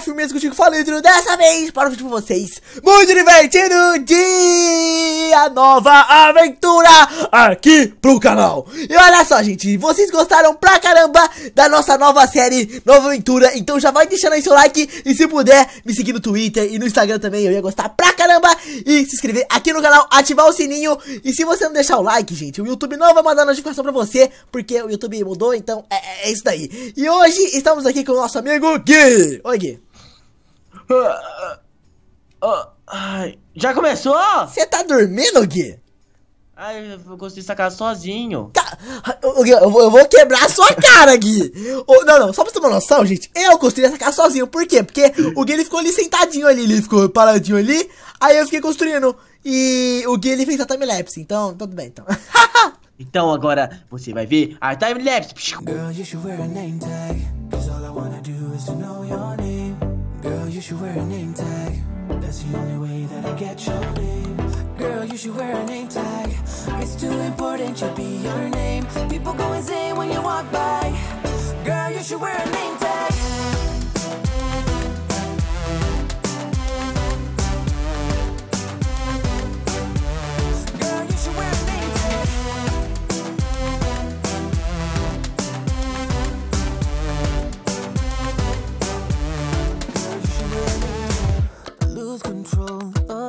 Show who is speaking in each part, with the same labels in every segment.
Speaker 1: é firmeza contigo falando dessa vez para o vídeo pra vocês. Muito divertido dia nova aventura aqui pro canal. E olha só, gente, vocês gostaram pra caramba da nossa nova série, nova aventura. Então já vai deixando aí seu like e se puder me seguir no Twitter e no Instagram também, eu ia gostar pra caramba. E se inscrever aqui no canal, ativar o sininho. E se você não deixar o like, gente, o YouTube não vai mandar notificação pra você, porque o YouTube mudou, então é, é, é isso daí. E hoje estamos aqui com o nosso amigo Gui. Oi, Gui. Ah, ah, ah, Já começou? Você tá dormindo, Gui?
Speaker 2: Ai, eu consegui sacar sozinho. Tá,
Speaker 1: eu, eu, eu, vou quebrar a sua cara, Gui. Oh, não, não, só pra você ter uma noção, gente, eu construí essa casa sozinho. Por quê? Porque o Gui ele ficou ali sentadinho ali, ele ficou paradinho ali, aí eu fiquei construindo. E o Gui ele fez a timelapse, então, então tudo bem, então.
Speaker 2: então agora você vai ver a timelapse.
Speaker 1: Girl, you should wear a name tag. That's the only way that I get your name. Girl, you should wear a name tag. It's too important to be your name. People go insane when you walk by. Girl, you should wear a name tag.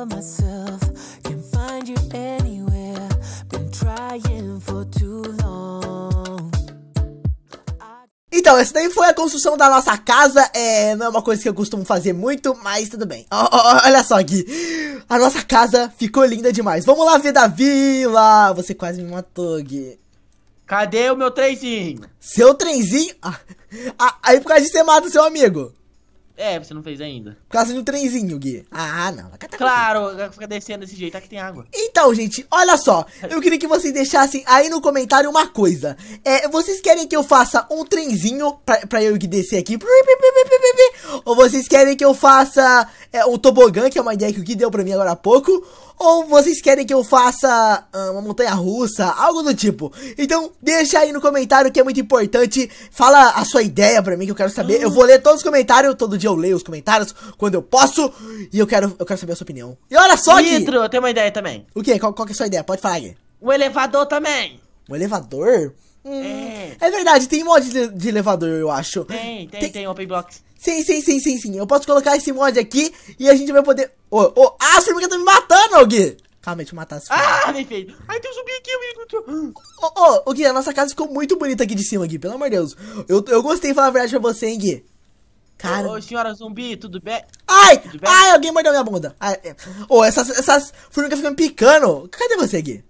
Speaker 2: myself. Can find you anywhere. Been trying
Speaker 1: for too long. Então, essa daí foi a construção da nossa casa. É, não é uma coisa que eu costumo fazer muito, mas tudo bem. olha só aqui. A nossa casa ficou linda demais. Vamos lá ver da vila. Você quase me matou, Gui. Cadê o meu trenzinho? Seu trenzinho? Ah, ah aí por causa de você mata o seu amigo.
Speaker 2: É, você não fez ainda. Por causa do
Speaker 1: trenzinho, Gui. Ah, não.
Speaker 2: Claro, claro, fica descendo desse jeito. Aqui tem água.
Speaker 1: Então, gente, olha só. Eu queria que vocês deixassem aí no comentário uma coisa. É, vocês querem que eu faça um trenzinho pra, pra eu descer aqui? Ou vocês querem que eu faça é, um tobogã, que é uma ideia que o Gui deu pra mim agora há pouco? Ou vocês querem que eu faça ah, uma montanha russa, algo do tipo. Então, deixa aí no comentário que é muito importante. Fala a sua ideia pra mim que eu quero saber. Eu vou ler todos os comentários, todo dia eu leio os comentários quando eu posso. E eu quero, eu quero saber a sua opinião. E olha só que... Nitro, eu tenho uma ideia também. O quê? Qual, qual que é a sua ideia? Pode falar aí. O
Speaker 2: elevador também.
Speaker 1: o elevador? Hum, é. verdade, tem mod de, de elevador, eu acho. Tem,
Speaker 2: tem, tem, tem, Open Blocks.
Speaker 1: Sim, sim, sim, sim, sim. Eu posso colocar esse mod aqui e a gente vai poder. Ô, oh, oh. Ah, as formigas estão me matando, Gui! Calma, deixa eu matar as formigas. Ah, bem feito. Ai, tem um zumbi aqui, amigo. Ô, ô, ô, Gui, a nossa casa ficou muito bonita aqui de cima, Gui, pelo amor de Deus. Eu, eu gostei de falar a verdade pra você, hein, Gui. Cara.
Speaker 2: Ô, senhora zumbi,
Speaker 1: tudo bem? Ai! Tudo bem? Ai, alguém mordeu minha bunda. É. Ô, oh, essas, essas formigas ficam me picando. Cadê você, Gui?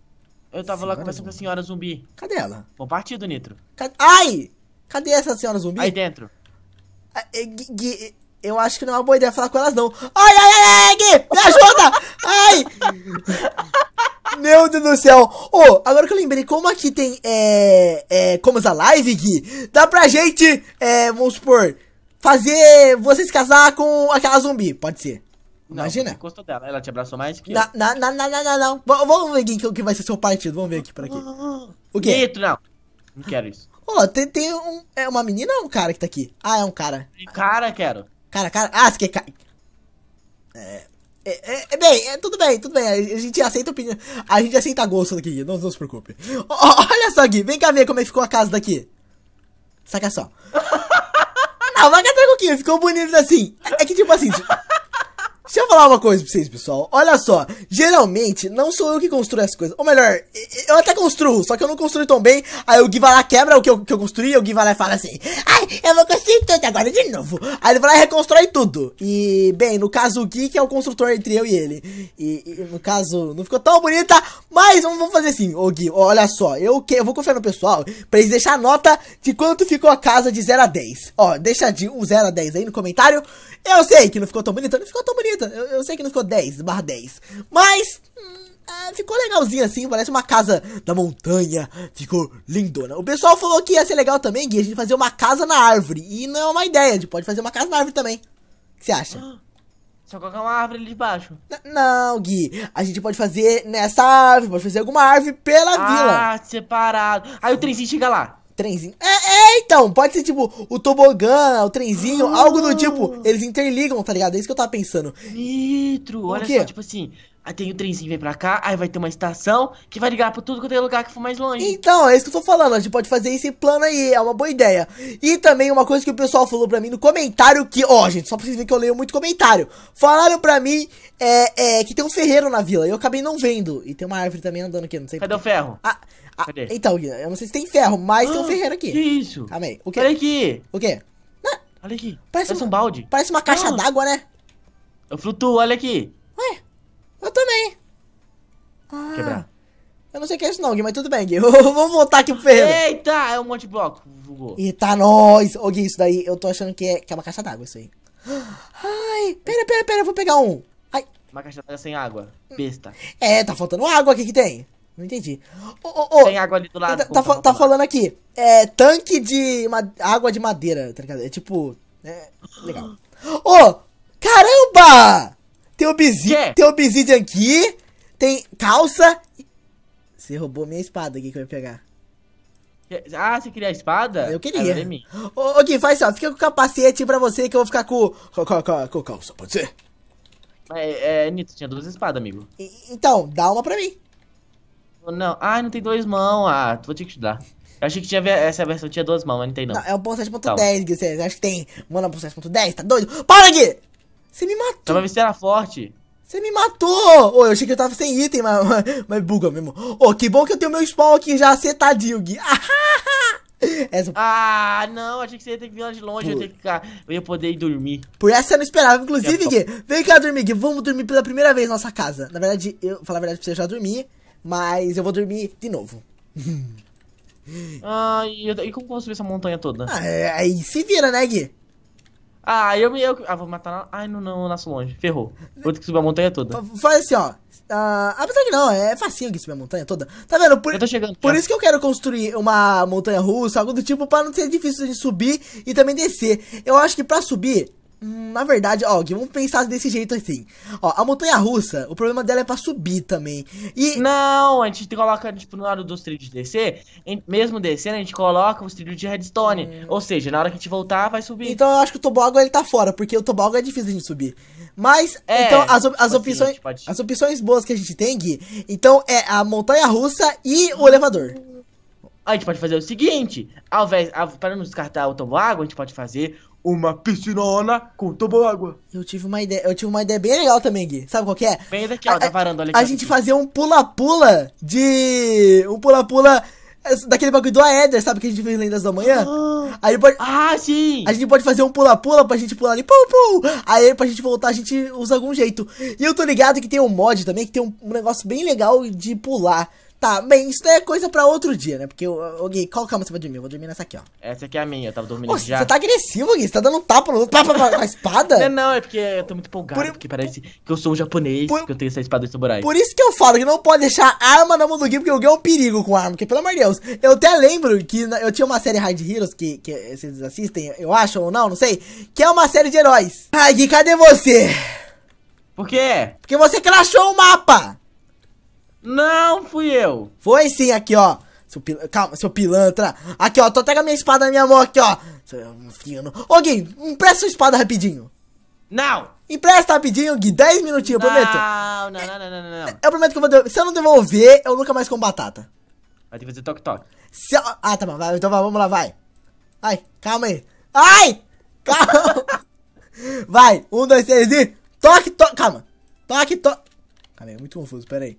Speaker 1: Eu tava senhora lá conversando com a
Speaker 2: senhora zumbi. Cadê ela? Bom
Speaker 1: partido, Nitro. Ai! Cadê essa senhora zumbi? Aí dentro. Eu acho que não é uma boa ideia falar com elas, não. Ai, ai, ai, ai, Gui! Me ajuda! Ai! Meu Deus do céu! Ô, oh, agora que eu lembrei, como aqui tem, é... é como a live, Gui, dá pra gente, é, vamos supor, fazer vocês casar com aquela zumbi, pode ser. Imagina. Não, gostou
Speaker 2: dela. Ela te abraçou mais que não, eu. Não,
Speaker 1: não, não, não, não, não. Vamos ver quem que vai ser seu partido. Vamos ver aqui por aqui. O quê? Nitro, não. Não quero isso. Ô, oh, tem, tem um. É uma menina ou um cara que tá aqui? Ah, é um cara. Cara, quero. Cara, cara. Ah, você quer É. É, é, é bem, é, tudo bem, tudo bem. A gente aceita opinião. A gente aceita gosto daqui, não, não se preocupe. olha só, Gui, vem cá ver como é que ficou a casa daqui. Saca só. não, vai catar um ficou bonito assim. É, é que tipo assim. Tipo... Deixa eu falar uma coisa pra vocês, pessoal. Olha só, geralmente não sou eu que construo as coisas. Ou melhor, eu até construo, só que eu não construo tão bem. Aí o Gui vai lá, quebra o que eu, que eu construí, e o Gui vai lá e fala assim: Ai, eu vou construir tudo agora de novo. Aí ele vai lá e reconstrói tudo. E, bem, no caso o Gui, que é o construtor entre eu e ele. E, e no caso, não ficou tão bonita, mas vamos fazer assim, o Gui, olha só, eu, que, eu vou confiar no pessoal pra eles deixar a nota de quanto ficou a casa de 0 a 10. Ó, deixa de um 0 a 10 aí no comentário. Eu sei que não ficou tão bonita, não ficou tão bonita eu, eu, sei que não ficou 10, barra 10. Mas. Hum, é, ficou legalzinho assim, parece uma casa da montanha. Ficou lindona. O pessoal falou que ia ser legal também, Gui, a gente fazer uma casa na árvore. E não é uma ideia, a gente pode fazer uma casa na árvore também. O que você acha? Ah,
Speaker 2: só colocar uma árvore ali debaixo.
Speaker 1: N não, Gui. A gente pode fazer nessa árvore, pode fazer alguma árvore pela ah, vila. Ah,
Speaker 2: separado. Aí o trenzinho chega lá.
Speaker 1: Trenzinho. É, é, então, pode ser tipo o tobogã, o trenzinho, algo do tipo. Ah. Eles interligam, tá ligado? É isso que eu tava pensando. Nitro, olha só, tipo assim, Aí tem o trenzinho vem pra cá, aí vai ter uma estação que vai ligar pra tudo quanto é lugar que for mais longe. Então, é isso que eu tô falando. A gente pode fazer esse plano aí, é uma boa ideia. E também uma coisa que o pessoal falou pra mim no comentário que, ó, oh, gente, só pra vocês verem que eu leio muito comentário. Falaram pra mim é, é, que tem um ferreiro na vila. E eu acabei não vendo. E tem uma árvore também andando aqui, não sei Cadê porque. o ferro? Ah, ah, Cadê? Então, eu não sei se tem ferro, mas ah, tem um ah, ferreiro aqui. Que isso? aí. O quê? Olha aqui. O quê? Olha aqui. Parece, parece um, um balde. Parece uma caixa ah. d'água, né? Eu flutuo, olha aqui. Eu também. Ah. Quebrar. Eu não sei o que é isso não, Gui, mas tudo bem, Gui. Vamos voltar aqui pro ferro. Eita, é um monte de bloco. Eita, tá nós. Ô, Gui, isso daí, eu tô achando que é, que é uma caixa d'água isso aí. Ai, pera, pera, pera, eu vou pegar um.
Speaker 2: Ai. Uma caixa d'água sem água. Besta.
Speaker 1: É, tá faltando água aqui que tem. Não entendi. Tem água
Speaker 2: ali do lado. Tá, tá, tá,
Speaker 1: tá falando aqui. É tanque de água de madeira, tá ligado? É tipo. É, legal. Ô! Oh, caramba! Tem obsidian, tem obsidian aqui. Tem calça. Você roubou minha espada aqui que eu ia pegar. Ah, você queria a espada? Eu queria. É ô, ô Gui, faz só, fica com o capacete pra você que eu vou ficar com, com, com, com calça, pode ser?
Speaker 2: É, é, Nito, tinha duas espadas, amigo. E,
Speaker 1: então, dá uma pra mim.
Speaker 2: Não, ah, não tem dois mãos. Ah, vou ter que te dar. Eu achei que tinha essa versão tinha duas mãos, mas não tem não. não é o
Speaker 1: ponto 7.10, Gui, você acha que tem? Mano, 7.10, é tá doido? Para, Gui! Você me matou.
Speaker 2: Tava vendo se era forte.
Speaker 1: Você me matou! Oh, eu achei que eu tava sem item, mas, mas, mas buga mesmo. Oh, que bom que eu tenho meu spawn aqui já acertadinho, tá, Gui. Essa... Ah,
Speaker 2: não, achei que você ia ter que vir lá de longe, Por... eu, ia que ficar, eu ia poder ir dormir.
Speaker 1: Por essa eu não esperava. Inclusive, Gui, vem cá dormir, Gui. Vamos dormir pela primeira vez na nossa casa. Na verdade, eu falar a verdade pra você, já dormi, mas eu vou dormir de novo.
Speaker 2: ah, e, eu, e como eu vou subir essa montanha toda? Ah, é, aí se vira, né, Gui? Ah, eu me. Eu, ah, vou matar. ai, não, não, nasce longe. Ferrou. Vou ter que subir a montanha toda.
Speaker 1: Faz assim, ó. Ah, apesar que não, é facinho que subir a montanha toda. Tá vendo? Por, eu tô chegando. Por já. Tá. isso que eu quero construir uma montanha russa, algo do tipo, pra não ser difícil de subir e também descer. Eu acho que pra subir, na verdade, ó, vamos pensar desse jeito assim. Ó, a montanha russa, o problema dela é pra subir também. E. Não,
Speaker 2: a gente coloca, tipo, na hora dos trilhos de descer, mesmo descendo, a gente coloca os trilhos de redstone. Hum. Ou seja, na hora que a gente voltar, vai subir.
Speaker 1: Então eu acho que o toboágua ele tá fora, porque o toboágua é difícil de subir. Mas, é, então, as, as assim, opções. Pode... As opções boas que a gente tem, Gui, então é a montanha russa e o elevador. A gente pode fazer o
Speaker 2: seguinte, ao invés, ao, para não descartar o toboágua, a gente pode fazer uma piscinona
Speaker 1: com água. Eu tive uma ideia, eu tive uma ideia bem legal também, Gui. Sabe qual que é?
Speaker 2: Bem daqui, ó, a, da varanda, A gente
Speaker 1: fazer um pula-pula de um pula-pula é, daquele bagulho do Aether, sabe que a gente fez Lendas da Manhã? Ah, aí pode, ah sim! A gente pode fazer um pula-pula pra gente pular ali, pum, pum! Aí pra gente voltar, a gente usa algum jeito. E eu tô ligado que tem um mod também, que tem um, um negócio bem legal de pular. Tá, bem, isso daí é coisa pra outro dia, né? Porque, o Gui, qual cama você vai dormir? Eu vou dormir nessa aqui, ó. Essa aqui é a minha, eu tava dormindo Nossa, já. Você tá agressivo, Gui, você tá dando um tapa no com a espada? Não, não, é porque eu tô muito empolgado, por...
Speaker 2: porque parece que eu sou um japonês, por... que eu tenho essa espada de samurai. Por isso
Speaker 1: que eu falo que não pode deixar arma na mão do Gui, porque o Gui é um perigo com arma, porque, pelo amor de Deus, eu até lembro que eu tinha uma série Hard Heroes, que, que vocês assistem, eu acho, ou não, não sei, que é uma série de heróis. Ai, Gui, cadê você? Por quê? Porque você crashou o mapa! Não fui eu. Foi sim, aqui, ó. Seu pil... Calma, seu pilantra. Aqui, ó. Tô até com a minha espada na minha mão aqui, ó. fino. Ô, Gui, empresta sua espada rapidinho. Não. Empresta rapidinho, Gui. 10 minutinhos, eu prometo. Não, não, não, não, não, não. Eu prometo que eu vou... devolver. Se eu não devolver, eu nunca mais com batata.
Speaker 2: Vai ter que fazer toque-toque.
Speaker 1: Eu... Ah, tá bom. Vai, então vamos lá, vai. Ai, calma aí. Ai! Calma. vai. Um, dois, três e... Toque, toque. Calma. Toque, toque. Cara, é muito confuso, pera aí.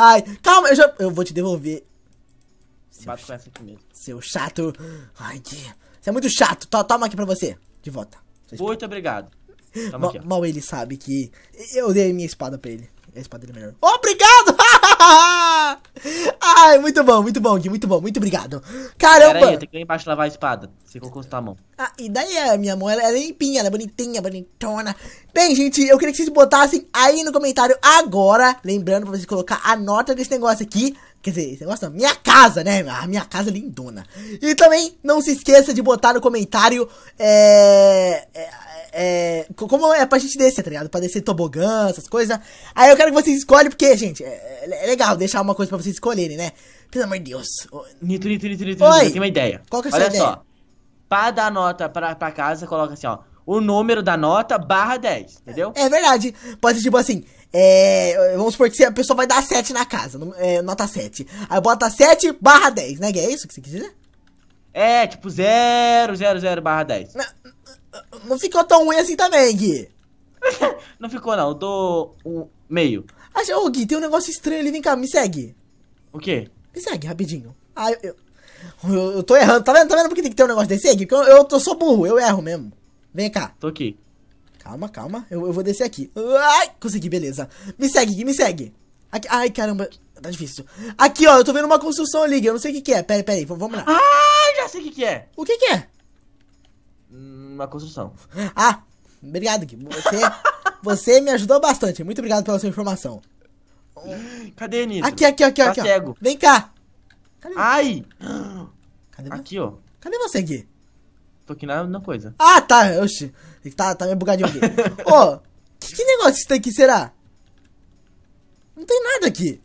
Speaker 1: Ai, calma, eu já. Eu vou te devolver.
Speaker 2: Seu Bato com essa aqui mesmo.
Speaker 1: Seu chato. Ai, que. Você é muito chato. toma aqui pra você. De volta. Muito obrigado. Toma aqui, mal ele sabe que eu dei minha espada pra ele. A espada dele é melhor. Obrigado! Ai, muito bom, muito bom, Gui, muito bom, muito obrigado. Caramba! Pera aí,
Speaker 2: tem que ir embaixo lavar a espada. Você colocou a mão.
Speaker 1: Ah, e daí a minha mão, ela é limpinha, ela é bonitinha, bonitona. Bem, gente, eu queria que vocês botassem aí no comentário agora, lembrando pra vocês colocar a nota desse negócio aqui. Quer dizer, esse negócio não, minha casa, né? A minha casa lindona. E também não se esqueça de botar no comentário, é... é é, como é pra gente descer, tá ligado? Pra descer tobogã, essas coisas. Aí eu quero que vocês escolhem, porque, gente, é, é, é legal deixar uma coisa pra vocês escolherem, né? Pelo
Speaker 2: amor de Deus. Nito, Nito, Nito, Nito, Oi. eu tenho uma ideia. Qual que é a Olha sua ideia? Olha só. Pra dar nota pra, pra casa, coloca assim, ó. O número da nota barra 10, entendeu?
Speaker 1: É, é verdade. Pode ser tipo assim, é, vamos supor que a pessoa vai dar 7 na casa, é, nota 7. Aí bota 7 barra 10, né? Que é isso que você quis dizer? É, tipo 0, 0, 0 barra 10. Não, não ficou tão ruim assim também, Gui. não ficou, não. Eu tô. um meio. Acho, ô, Gui, tem um negócio estranho ali. Vem cá, me segue. O quê? Me segue, rapidinho. Ah, eu... Eu, eu, eu tô errando. Tá vendo, tá vendo porque tem que ter um negócio desse, Gui? Porque eu, eu, eu sou burro. Eu erro mesmo. Vem cá. Tô aqui. Calma, calma. Eu, eu vou descer aqui. Ai, consegui, beleza. Me segue, Gui, me segue. Aqui, ai, caramba. Tá difícil. Aqui, ó. Eu tô vendo uma construção ali, Gui. Eu não sei o que que é. Pera, pera aí. Vamos lá. Ah, já sei o que que é. O que que é? uma construção. Ah, obrigado, Gui. Você, você me ajudou bastante. Muito obrigado pela sua informação.
Speaker 2: Cadê, Nitro? Aqui, aqui, aqui, tá aqui. Cego. Ó. Vem cá. Cadê Ai! Cadê aqui, ó. Cadê você, Gui? Tô aqui na, na coisa.
Speaker 1: Ah, tá. Oxi. Tá, tá meio bugadinho aqui. Ô, oh, que, que negócio isso aqui, será? Não tem nada aqui.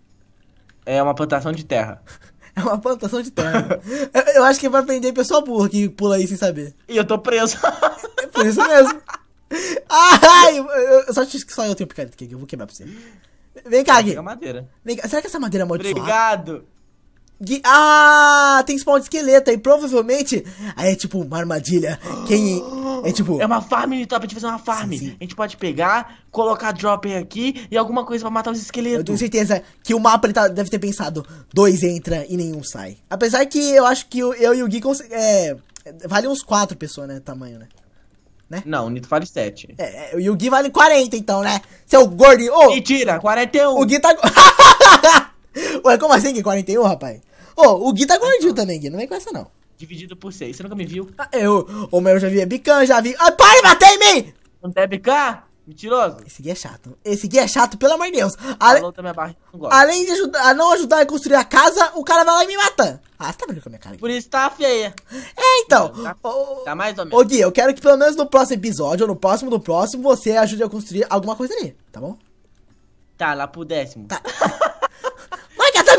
Speaker 2: É uma plantação de terra.
Speaker 1: É uma plantação de terra. eu acho que vai é prender pessoal burro que pula aí sem saber. E eu tô preso. é por isso mesmo. Ai, eu, eu só te que só eu tenho picareta aqui, eu vou quebrar pra você. Vem cá, Gui. É madeira. Vem cá. Será que essa madeira é amaldiçoada? Obrigado. Gui... Ah, tem spawn de esqueleto aí, provavelmente. Aí é tipo uma armadilha. Quem é, é tipo. É uma farm então tá a gente fazer uma farm. Sim, sim. A gente pode pegar, colocar dropper aqui e alguma coisa pra matar os esqueletos. Eu tenho certeza que o mapa ele tá, deve ter pensado: dois entra e nenhum sai. Apesar que eu acho que eu, eu e o Gui é, vale uns quatro pessoas, né? Tamanho, né?
Speaker 2: Né? Não, o Nito vale 7.
Speaker 1: É, é, e o Gui vale 40, então, né? Seu gordo. Oh, Mentira, 41. O Gui tá. Ué, como assim, Gui? 41, rapaz? Ô, oh, o Gui tá gordinho também, Gui. Não vem com essa, não dividido por 6. Você nunca me viu? Ah, eu, o meu já vi é bican, já vi. Ah, para matei em mim! Não tem bican? Mentiroso. Esse guia é chato. Esse guia é chato, pelo amor de Deus. Ale...
Speaker 2: Barra, Além
Speaker 1: de ajudar, a não ajudar a construir a casa, o cara vai lá e me mata. Ah, você tá brincando com a minha cara. Por isso tá feia. É, então. Não, tá,
Speaker 2: tá, mais ou menos. Ô, Gui, eu
Speaker 1: quero que pelo menos no próximo episódio, ou no próximo do próximo, você ajude a construir alguma coisa ali, tá bom?
Speaker 2: Tá, lá pro décimo. Tá.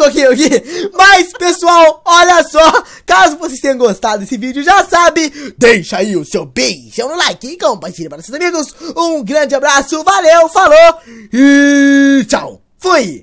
Speaker 1: aqui. Mas, pessoal, olha só. Caso vocês tenham gostado desse vídeo, já sabe, deixa aí o seu beijão no like e compartilha para seus amigos. Um grande abraço, valeu, falou e tchau. Fui!